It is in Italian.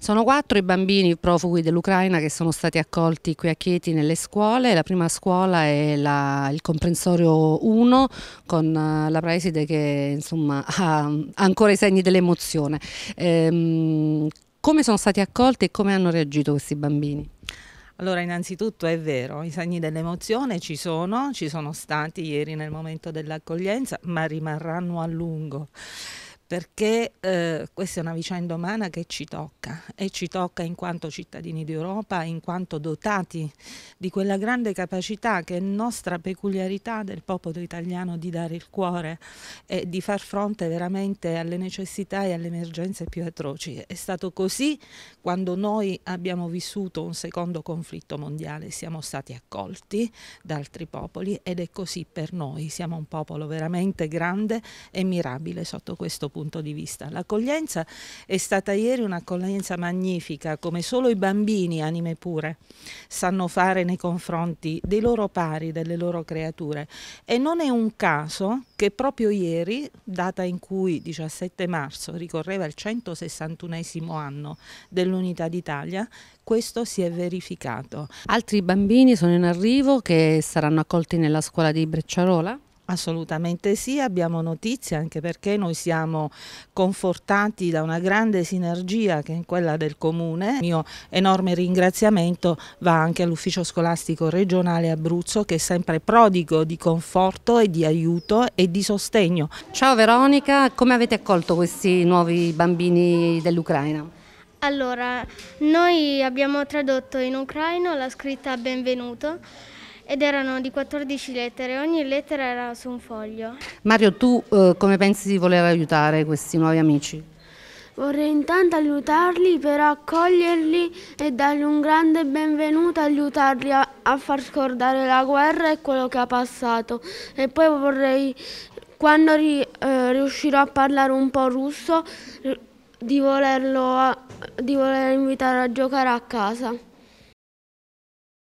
Sono quattro i bambini profughi dell'Ucraina che sono stati accolti qui a Chieti nelle scuole. La prima scuola è la, il comprensorio 1 con eh, la preside che insomma, ha ancora i segni dell'emozione. Ehm, come sono stati accolti e come hanno reagito questi bambini? Allora, innanzitutto è vero, i segni dell'emozione ci sono, ci sono stati ieri nel momento dell'accoglienza, ma rimarranno a lungo perché eh, questa è una vicenda umana che ci tocca e ci tocca in quanto cittadini d'Europa, in quanto dotati di quella grande capacità che è nostra peculiarità del popolo italiano di dare il cuore e di far fronte veramente alle necessità e alle emergenze più atroci. È stato così quando noi abbiamo vissuto un secondo conflitto mondiale, siamo stati accolti da altri popoli ed è così per noi, siamo un popolo veramente grande e mirabile sotto questo punto punto di vista. L'accoglienza è stata ieri un'accoglienza magnifica, come solo i bambini, anime pure, sanno fare nei confronti dei loro pari, delle loro creature. E non è un caso che proprio ieri, data in cui 17 marzo ricorreva il 161 anno dell'Unità d'Italia, questo si è verificato. Altri bambini sono in arrivo che saranno accolti nella scuola di Brecciarola? Assolutamente sì, abbiamo notizie anche perché noi siamo confortati da una grande sinergia che è quella del Comune. Il mio enorme ringraziamento va anche all'Ufficio Scolastico Regionale Abruzzo che è sempre prodigo di conforto e di aiuto e di sostegno. Ciao Veronica, come avete accolto questi nuovi bambini dell'Ucraina? Allora, noi abbiamo tradotto in ucraino la scritta benvenuto ed erano di 14 lettere, ogni lettera era su un foglio. Mario, tu eh, come pensi di voler aiutare questi nuovi amici? Vorrei intanto aiutarli per accoglierli e dargli un grande benvenuto, aiutarli a, a far scordare la guerra e quello che ha passato. E poi vorrei, quando ri, eh, riuscirò a parlare un po' russo, di volerlo a, di voler invitare a giocare a casa.